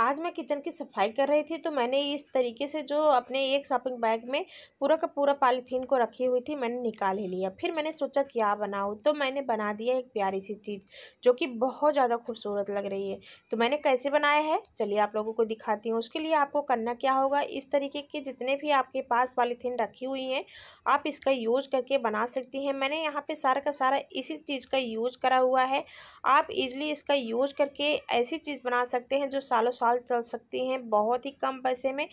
आज मैं किचन की सफाई कर रही थी तो मैंने इस तरीके से जो अपने एक शॉपिंग बैग में पूरा का पूरा पॉलीथीन को रखी हुई थी मैंने निकाल ही लिया फिर मैंने सोचा क्या बनाऊँ तो मैंने बना दिया एक प्यारी सी चीज़ जो कि बहुत ज़्यादा खूबसूरत लग रही है तो मैंने कैसे बनाया है चलिए आप लोगों को दिखाती हूँ उसके लिए आपको करना क्या होगा इस तरीके के जितने भी आपके पास पॉलीथीन रखी हुई हैं आप इसका यूज करके बना सकती हैं मैंने यहाँ पर सारा का सारा इसी चीज़ का यूज करा हुआ है आप इजली इसका यूज करके ऐसी चीज़ बना सकते हैं जो सालों साल चल सकती हैं बहुत ही कम पैसे में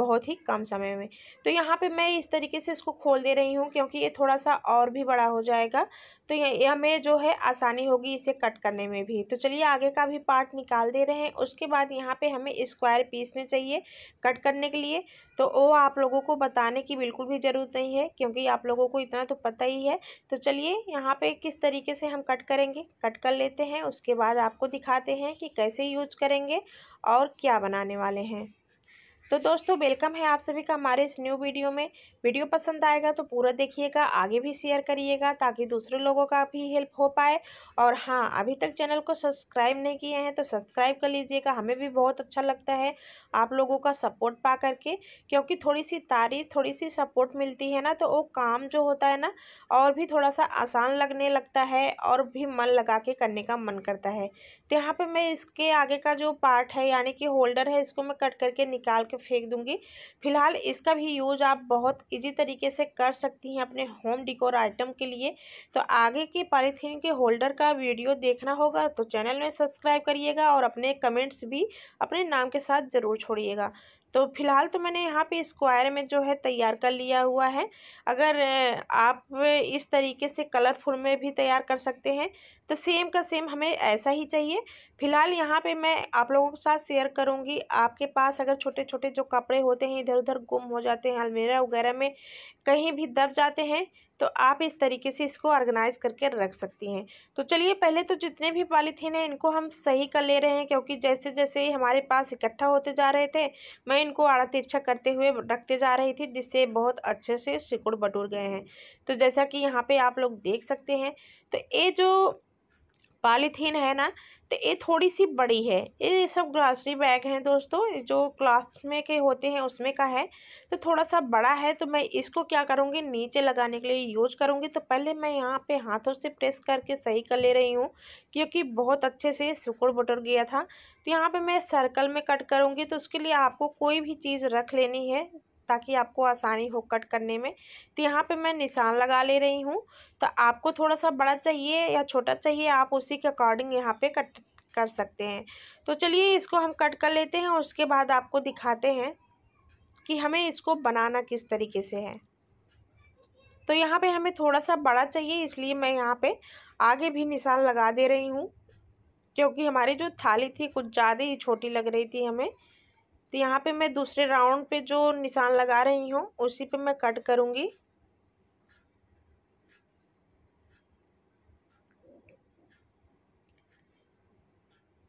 बहुत ही कम समय में तो यहाँ पे मैं इस तरीके से इसको खोल दे रही हूँ क्योंकि ये थोड़ा सा और भी बड़ा हो जाएगा तो ये हमें जो है आसानी होगी इसे कट करने में भी तो चलिए आगे का भी पार्ट निकाल दे रहे हैं उसके बाद यहाँ पे हमें स्क्वायर पीस में चाहिए कट करने के लिए तो वो आप लोगों को बताने की बिल्कुल भी ज़रूरत नहीं है क्योंकि आप लोगों को इतना तो पता ही है तो चलिए यहाँ पे किस तरीके से हम कट करेंगे कट कर लेते हैं उसके बाद आपको दिखाते हैं कि कैसे यूज करेंगे और क्या बनाने वाले हैं तो दोस्तों वेलकम है आप सभी का हमारे इस न्यू वीडियो में वीडियो पसंद आएगा तो पूरा देखिएगा आगे भी शेयर करिएगा ताकि दूसरे लोगों का भी हेल्प हो पाए और हाँ अभी तक चैनल को सब्सक्राइब नहीं किए हैं तो सब्सक्राइब कर लीजिएगा हमें भी बहुत अच्छा लगता है आप लोगों का सपोर्ट पा करके क्योंकि थोड़ी सी तारीफ थोड़ी सी सपोर्ट मिलती है ना तो वो काम जो होता है ना और भी थोड़ा सा आसान लगने लगता है और भी मन लगा के करने का मन करता है तो यहाँ पर मैं इसके आगे का जो पार्ट है यानी कि होल्डर है इसको मैं कट करके निकाल के करके तो फेंक दूंगी फिलहाल इसका भी यूज आप बहुत इजी तरीके से कर सकती हैं अपने होम डिकोर आइटम के लिए तो आगे के पॉलीथीन के होल्डर का वीडियो देखना होगा तो चैनल में सब्सक्राइब करिएगा और अपने कमेंट्स भी अपने नाम के साथ ज़रूर छोड़िएगा तो फ़िलहाल तो मैंने यहाँ पे स्क्वायर में जो है तैयार कर लिया हुआ है अगर आप इस तरीके से कलरफुल में भी तैयार कर सकते हैं तो सेम का सेम हमें ऐसा ही चाहिए फ़िलहाल यहाँ पे मैं आप लोगों के साथ शेयर करूँगी आपके पास अगर छोटे छोटे जो कपड़े होते हैं इधर उधर गुम हो जाते हैं अलमेरा वगैरह में कहीं भी दब जाते हैं तो आप इस तरीके से इसको ऑर्गेनाइज़ करके रख सकती हैं तो चलिए पहले तो जितने भी पॉलीथीन हैं इनको हम सही कर ले रहे हैं क्योंकि जैसे जैसे हमारे पास इकट्ठा होते जा रहे थे मैं इनको आड़ा तिरछा करते हुए रखते जा रही थी जिससे बहुत अच्छे से सिकुड़ बटूर गए हैं तो जैसा कि यहाँ पर आप लोग देख सकते हैं तो ये जो पॉलीथीन है ना तो ये थोड़ी सी बड़ी है ये सब ग्रॉसरी बैग हैं दोस्तों जो क्लास में के होते हैं उसमें का है तो थोड़ा सा बड़ा है तो मैं इसको क्या करूँगी नीचे लगाने के लिए यूज करूँगी तो पहले मैं यहाँ पे हाथों से प्रेस करके सही कर ले रही हूँ क्योंकि बहुत अच्छे से सुकड़ बटुर गया था तो यहाँ पर मैं सर्कल में कट करूँगी तो उसके लिए आपको कोई भी चीज़ रख लेनी है ताकि आपको आसानी हो कट करने में तो यहाँ पे मैं निशान लगा ले रही हूँ तो आपको थोड़ा सा बड़ा चाहिए या छोटा चाहिए आप उसी के अकॉर्डिंग यहाँ पे कट कर सकते हैं तो चलिए इसको हम कट कर लेते हैं और उसके बाद आपको दिखाते हैं कि हमें इसको बनाना किस तरीके से है तो यहाँ पे हमें थोड़ा सा बड़ा चाहिए इसलिए मैं यहाँ पे आगे भी निशान लगा दे रही हूँ क्योंकि हमारी जो थाली थी कुछ ज़्यादा ही छोटी लग रही थी हमें तो यहाँ पे मैं दूसरे राउंड पे जो निशान लगा रही हूँ उसी पे मैं कट करूँगी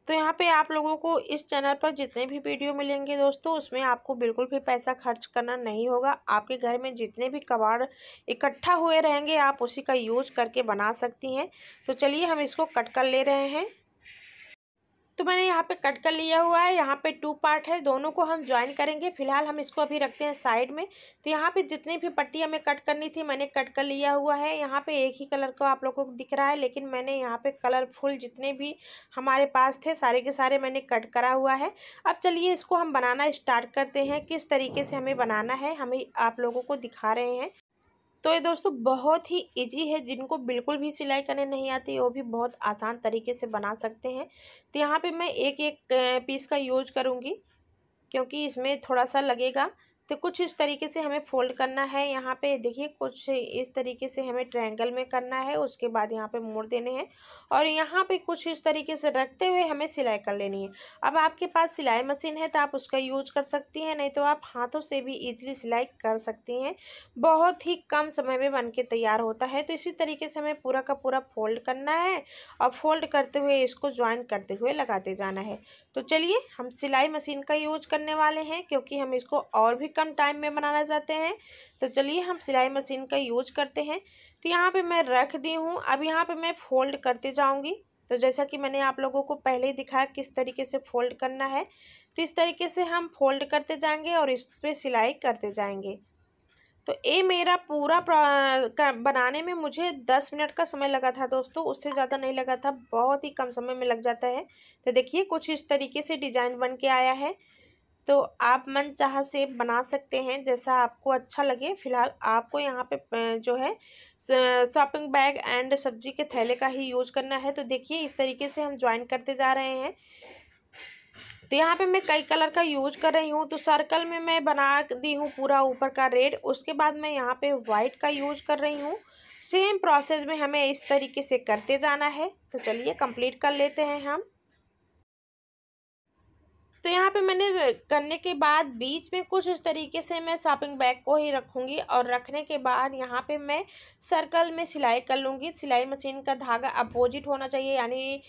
तो यहाँ पे आप लोगों को इस चैनल पर जितने भी वीडियो मिलेंगे दोस्तों उसमें आपको बिल्कुल भी पैसा खर्च करना नहीं होगा आपके घर में जितने भी कबाड़ इकट्ठा हुए रहेंगे आप उसी का यूज करके बना सकती हैं तो चलिए हम इसको कट कर ले रहे हैं तो मैंने यहाँ पे कट कर लिया हुआ है यहाँ पे टू पार्ट है दोनों को हम ज्वाइन करेंगे फिलहाल हम इसको अभी रखते हैं साइड में तो यहाँ पे जितनी भी पट्टी हमें कट करनी थी मैंने कट कर लिया हुआ है यहाँ पे एक ही कलर का आप लोगों को दिख रहा है लेकिन मैंने यहाँ पे कलरफुल जितने भी हमारे पास थे सारे के सारे मैंने कट करा हुआ है अब चलिए इसको हम बनाना स्टार्ट करते हैं किस तरीके से हमें बनाना है हमें आप लोगों को दिखा रहे हैं तो ये दोस्तों बहुत ही इजी है जिनको बिल्कुल भी सिलाई करने नहीं आती वो भी बहुत आसान तरीके से बना सकते हैं तो यहाँ पे मैं एक एक पीस का यूज करूँगी क्योंकि इसमें थोड़ा सा लगेगा तो कुछ इस तरीके से हमें फोल्ड करना है यहाँ पे देखिए कुछ इस तरीके से हमें ट्रायंगल में करना है उसके बाद यहाँ पे मोड़ देने हैं और यहाँ पे कुछ इस तरीके से रखते हुए हमें सिलाई कर लेनी है अब आपके पास सिलाई मशीन है तो आप उसका यूज कर सकती हैं नहीं तो आप हाथों से भी ईजिली सिलाई कर सकती हैं बहुत ही कम समय में बन के तैयार होता है तो इसी तरीके से हमें पूरा का पूरा फोल्ड करना है और फोल्ड करते हुए इसको ज्वाइन करते हुए लगाते जाना है तो चलिए हम सिलाई मशीन का यूज करने वाले हैं क्योंकि हम इसको और भी कम टाइम में बनाना चाहते हैं तो चलिए हम सिलाई मशीन का यूज करते हैं तो यहाँ पे मैं रख दी हूँ अब यहाँ पे मैं फोल्ड करते जाऊँगी तो जैसा कि मैंने आप लोगों को पहले ही दिखाया किस तरीके से फोल्ड करना है तो इस तरीके से हम फोल्ड करते जाएंगे और इस पर सिलाई करते जाएंगे तो ये मेरा पूरा बनाने में मुझे दस मिनट का समय लगा था दोस्तों उससे ज़्यादा नहीं लगा था बहुत ही कम समय में लग जाता है तो देखिए कुछ इस तरीके से डिजाइन बन के आया है तो आप मन चाह से बना सकते हैं जैसा आपको अच्छा लगे फ़िलहाल आपको यहाँ पे जो है शॉपिंग बैग एंड सब्जी के थैले का ही यूज करना है तो देखिए इस तरीके से हम ज्वाइन करते जा रहे हैं तो यहाँ पे मैं कई कलर का यूज कर रही हूँ तो सर्कल में मैं बना दी हूँ पूरा ऊपर का रेड उसके बाद मैं यहाँ पे वाइट का यूज कर रही हूँ सेम प्रोसेस में हमें इस तरीके से करते जाना है तो चलिए कंप्लीट कर लेते हैं हम तो यहाँ पे मैंने करने के बाद बीच में कुछ इस तरीके से मैं शॉपिंग बैग को ही रखूँगी और रखने के बाद यहाँ पे मैं सर्कल में सिलाई कर लूँगी सिलाई मशीन का धागा अपोजिट होना चाहिए यानी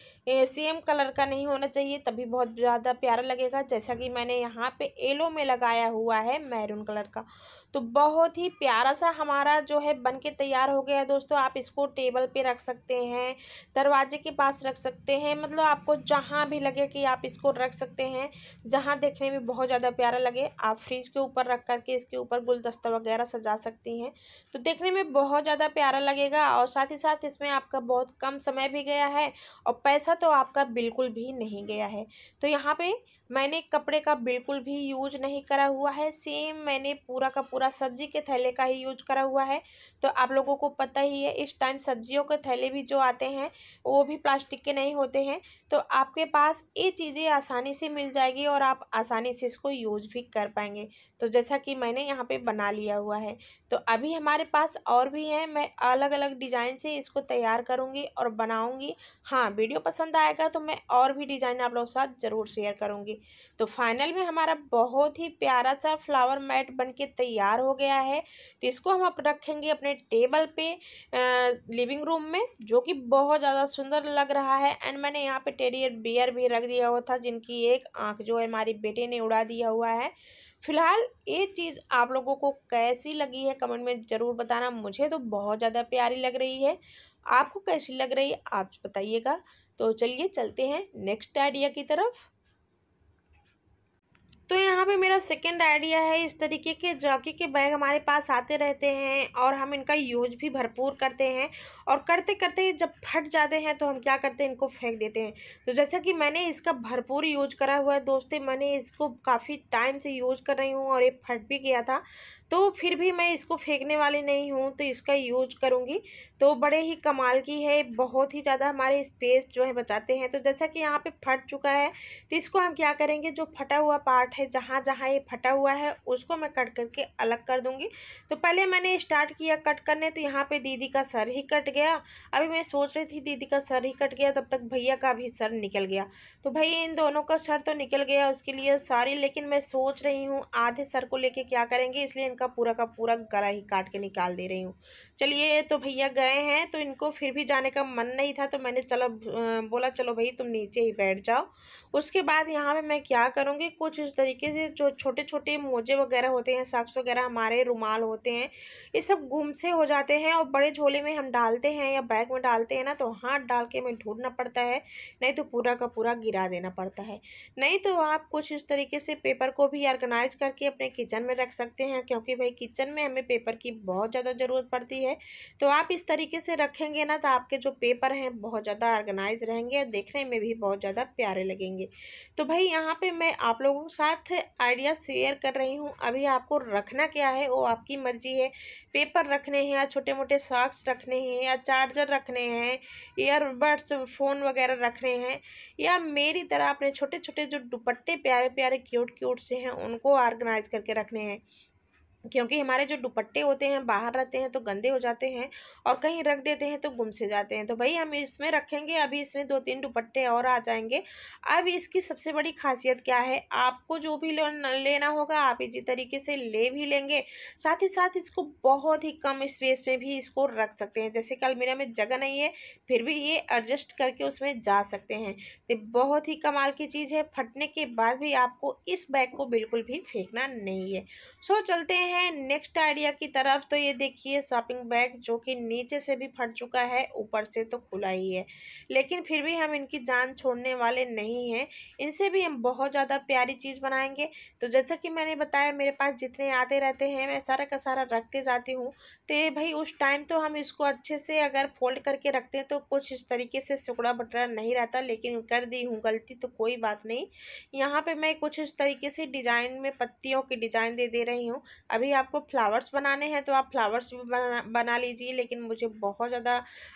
सेम कलर का नहीं होना चाहिए तभी बहुत ज़्यादा प्यारा लगेगा जैसा कि मैंने यहाँ पे येलो में लगाया हुआ है मैरून कलर का तो बहुत ही प्यारा सा हमारा जो है बन के तैयार हो गया है दोस्तों आप इसको टेबल पे रख सकते हैं दरवाजे के पास रख सकते हैं मतलब आपको जहाँ भी लगे कि आप इसको रख सकते हैं जहाँ देखने में बहुत ज़्यादा प्यारा लगे आप फ्रिज के ऊपर रख करके इसके ऊपर गुलदस्ता वगैरह सजा सकती हैं तो देखने में बहुत ज़्यादा प्यारा लगेगा और साथ ही साथ इसमें आपका बहुत कम समय भी गया है और पैसा तो आपका बिल्कुल भी नहीं गया है तो यहाँ पर मैंने कपड़े का बिल्कुल भी यूज नहीं करा हुआ है सेम मैंने पूरा का पूरा सब्जी के थैले का ही यूज करा हुआ है तो आप लोगों को पता ही है इस टाइम सब्जियों के थैले भी जो आते हैं वो भी प्लास्टिक के नहीं होते हैं तो आपके पास ये चीज़ें आसानी से मिल जाएगी और आप आसानी से इसको यूज भी कर पाएंगे तो जैसा कि मैंने यहाँ पर बना लिया हुआ है तो अभी हमारे पास और भी है मैं अलग अलग डिज़ाइन से इसको तैयार करूँगी और बनाऊँगी हाँ वीडियो पसंद आएगा तो मैं और भी डिज़ाइन आप लोगों के साथ ज़रूर शेयर करूँगी तो फाइनल में हमारा बहुत ही प्यारा सा फ्लावर मैट बनके तैयार हो गया है तो इसको हम रखेंगे अपने टेबल पे आ, लिविंग रूम में जो कि बहुत ज़्यादा सुंदर लग रहा है एंड मैंने यहाँ पे टेरियर बियर भी रख दिया हुआ था जिनकी एक आँख जो है हमारी बेटे ने उड़ा दिया हुआ है फिलहाल ये चीज़ आप लोगों को कैसी लगी है कमेंट में ज़रूर बताना मुझे तो बहुत ज़्यादा प्यारी लग रही है आपको कैसी लग रही है आप बताइएगा तो चलिए चलते हैं नेक्स्ट आइडिया की तरफ तो यहाँ पे मेरा सेकंड आइडिया है इस तरीके के जॉकी के बैग हमारे पास आते रहते हैं और हम इनका यूज भी भरपूर करते हैं और करते करते जब फट जाते हैं तो हम क्या करते हैं इनको फेंक देते हैं तो जैसा कि मैंने इसका भरपूर यूज करा हुआ है दोस्तों मैंने इसको काफ़ी टाइम से यूज कर रही हूँ और ये फट भी गया था तो फिर भी मैं इसको फेंकने वाली नहीं हूँ तो इसका यूज करूँगी तो बड़े ही कमाल की है बहुत ही ज़्यादा हमारे स्पेस जो है बचाते हैं तो जैसा कि यहाँ पे फट चुका है तो इसको हम क्या करेंगे जो फटा हुआ पार्ट है जहाँ जहाँ ये फटा हुआ है उसको मैं कट करके अलग कर दूँगी तो पहले मैंने स्टार्ट किया कट करने तो यहाँ पर दीदी का सर ही कट गया अभी मैं सोच रही थी दीदी का सर ही कट गया तब तक भैया का भी सर निकल गया तो भैया इन दोनों का सर तो निकल गया उसके लिए सारी लेकिन मैं सोच रही हूँ आधे सर को लेके क्या करेंगे इसलिए का पूरा का पूरा गला ही काट के निकाल दे रही हूँ चलिए तो भैया गए हैं तो इनको फिर भी जाने का मन नहीं था तो मैंने चलो बोला चलो भाई तुम नीचे ही बैठ जाओ उसके बाद यहाँ पे मैं क्या करूँगी कुछ इस तरीके से जो छोटे छोटे मोजे वगैरह होते हैं साक्स वगैरह हमारे रुमाल होते हैं ये सब गुम से हो जाते हैं और बड़े झोले में हम डालते हैं या बैग में डालते हैं ना तो हाथ डाल के हमें ढूंढना पड़ता है नहीं तो पूरा का पूरा गिरा देना पड़ता है नहीं तो आप कुछ इस तरीके से पेपर को भी ऑर्गेनाइज करके अपने किचन में रख सकते हैं क्योंकि भाई किचन में हमें पेपर की बहुत ज़्यादा ज़रूरत पड़ती है है तो आप इस तरीके से रखेंगे ना तो आपके जो पेपर हैं बहुत ज़्यादा ऑर्गेनाइज रहेंगे और देखने में भी बहुत ज़्यादा प्यारे लगेंगे तो भाई यहाँ पे मैं आप लोगों के साथ आइडिया शेयर कर रही हूँ अभी आपको रखना क्या है वो आपकी मर्जी है पेपर रखने हैं या छोटे मोटे सॉक्स रखने हैं या चार्जर रखने हैं ईयरबड्स फ़ोन वगैरह रखने हैं या मेरी तरह अपने छोटे छोटे जो दुपट्टे प्यारे प्यारे क्यूट क्यूट से हैं उनको ऑर्गेनाइज करके रखने हैं क्योंकि हमारे जो दुपट्टे होते हैं बाहर रहते हैं तो गंदे हो जाते हैं और कहीं रख देते हैं तो गुम से जाते हैं तो भाई हम इसमें रखेंगे अभी इसमें दो तीन दुपट्टे और आ जाएंगे अब इसकी सबसे बड़ी खासियत क्या है आपको जो भी लेना होगा आप इसी तरीके से ले भी लेंगे साथ ही साथ इसको बहुत ही कम स्पेस में भी इसको रख सकते हैं जैसे अलमीरा में जगह नहीं है फिर भी ये एडजस्ट करके उसमें जा सकते हैं तो बहुत ही कमाल की चीज़ है फटने के बाद भी आपको इस बैग को बिल्कुल भी फेंकना नहीं है सो चलते हैं हैं नेक्स्ट आइडिया की तरफ तो ये देखिए शॉपिंग बैग जो कि नीचे से भी फट चुका है ऊपर से तो खुला ही है लेकिन फिर भी हम इनकी जान छोड़ने वाले नहीं हैं इनसे भी हम बहुत ज़्यादा प्यारी चीज़ बनाएंगे तो जैसा कि मैंने बताया मेरे पास जितने आते रहते हैं मैं सारा का सारा रखते जाती हूँ तो भाई उस टाइम तो हम इसको अच्छे से अगर फोल्ड करके रखते हैं तो कुछ इस तरीके से सुकड़ा बटरा नहीं रहता लेकिन कर दी हूँ गलती तो कोई बात नहीं यहाँ पर मैं कुछ इस तरीके से डिज़ाइन में पत्तियों की डिज़ाइन दे दे रही हूँ अभी आपको फ्लावर्स बनाने हैं तो आप फ्लावर्स भी बना बना लीजिए लेकिन मुझे बहुत ज़्यादा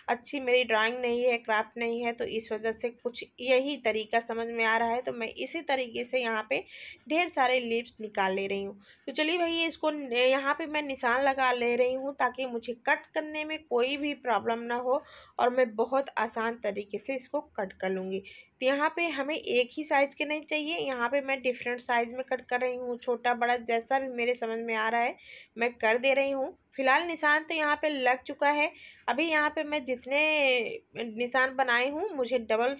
अच्छी मेरी ड्राइंग नहीं है क्राफ्ट नहीं है तो इस वजह से कुछ यही तरीका समझ में आ रहा है तो मैं इसी तरीके से यहाँ पे ढेर सारे लिप्स निकाल ले रही हूँ तो चलिए भैया इसको यहाँ पर मैं निशान लगा ले रही हूँ ताकि मुझे कट करने में कोई भी प्रॉब्लम ना हो और मैं बहुत आसान तरीके से इसको कट कर लूँगी तो यहाँ पे हमें एक ही साइज़ के नहीं चाहिए यहाँ पे मैं डिफरेंट साइज़ में कट कर रही हूँ छोटा बड़ा जैसा भी मेरे समझ में आ रहा है मैं कर दे रही हूँ फ़िलहाल निशान तो यहाँ पे लग चुका है अभी यहाँ पे मैं जितने निशान बनाए हूँ मुझे डबल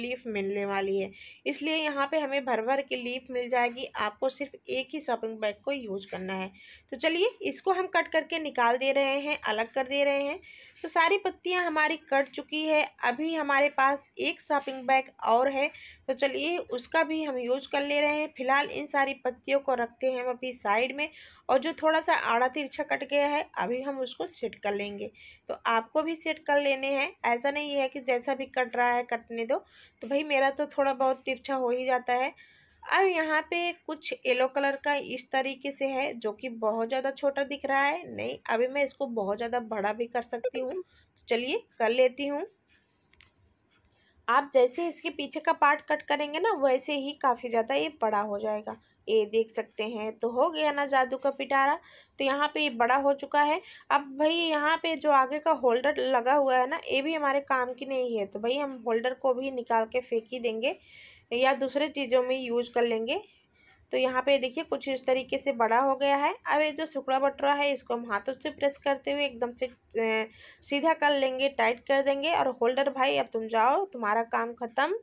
लीफ मिलने वाली है इसलिए यहाँ पे हमें भर भर की लीफ मिल जाएगी आपको सिर्फ एक ही शॉपिंग बैग को यूज करना है तो चलिए इसको हम कट करके निकाल दे रहे हैं अलग कर दे रहे हैं तो सारी पत्तियां हमारी कट चुकी है अभी हमारे पास एक शॉपिंग बैग और है तो चलिए उसका भी हम यूज कर ले रहे हैं फिलहाल इन सारी पत्तियों को रखते हैं हम अभी साइड में और जो थोड़ा सा आड़ा तिरछा कट गया है अभी हम उसको सेट कर लेंगे तो आपको भी सेट कर लेने हैं ऐसा नहीं है कि जैसा भी कट रहा है कटने दो तो भाई मेरा तो थोड़ा बहुत तिरछा हो ही जाता है अब यहाँ पे कुछ येलो कलर का इस तरीके से है जो कि बहुत ज़्यादा छोटा दिख रहा है नहीं अभी मैं इसको बहुत ज़्यादा बड़ा भी कर सकती हूँ तो चलिए कर लेती हूँ आप जैसे इसके पीछे का पार्ट कट करेंगे ना वैसे ही काफ़ी ज़्यादा ये बड़ा हो जाएगा ये देख सकते हैं तो हो गया ना जादू का पिटारा तो यहाँ पे ये बड़ा हो चुका है अब भाई यहाँ पे जो आगे का होल्डर लगा हुआ है ना ये भी हमारे काम की नहीं है तो भाई हम होल्डर को भी निकाल के फेंक ही देंगे या दूसरे चीज़ों में यूज कर लेंगे तो यहाँ पे देखिए कुछ इस तरीके से बड़ा हो गया है अब ये जो सुखड़ा बटरा है इसको हम हाथों से प्रेस करते हुए एकदम से सीधा कर लेंगे टाइट कर देंगे और होल्डर भाई अब तुम जाओ तुम्हारा काम ख़त्म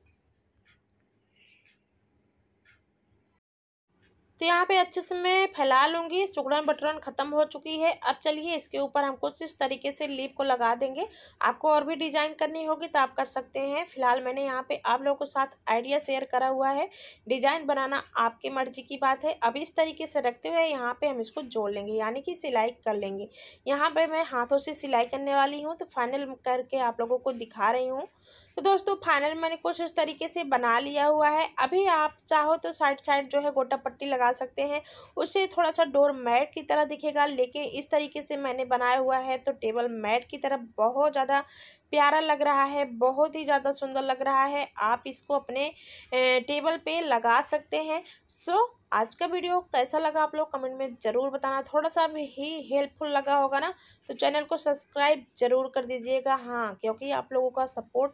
तो यहाँ पे अच्छे से मैं फैला लूँगी सुगड़न बटरन ख़त्म हो चुकी है अब चलिए इसके ऊपर हम कुछ इस तरीके से लीप को लगा देंगे आपको और भी डिज़ाइन करनी होगी तो आप कर सकते हैं फिलहाल मैंने यहाँ पे आप लोगों के साथ आइडिया शेयर करा हुआ है डिज़ाइन बनाना आपकी मर्जी की बात है अब इस तरीके से रखते हुए यहाँ पर हम इसको जोड़ लेंगे यानी कि सिलाई कर लेंगे यहाँ पर मैं हाथों से सिलाई करने वाली हूँ तो फाइनल करके आप लोगों को दिखा रही हूँ तो दोस्तों फाइनल मैंने कुछ इस तरीके से बना लिया हुआ है अभी आप चाहो तो साइड साइड जो है गोटा पट्टी लगा सकते हैं उससे थोड़ा सा डोर मैट की तरह दिखेगा लेकिन इस तरीके से मैंने बनाया हुआ है तो टेबल मैट की तरह बहुत ज़्यादा प्यारा लग रहा है बहुत ही ज़्यादा सुंदर लग रहा है आप इसको अपने टेबल पे लगा सकते हैं सो so, आज का वीडियो कैसा लगा आप लोग कमेंट में ज़रूर बताना थोड़ा सा भी हेल्पफुल लगा होगा ना तो चैनल को सब्सक्राइब ज़रूर कर दीजिएगा हाँ क्योंकि आप लोगों का सपोर्ट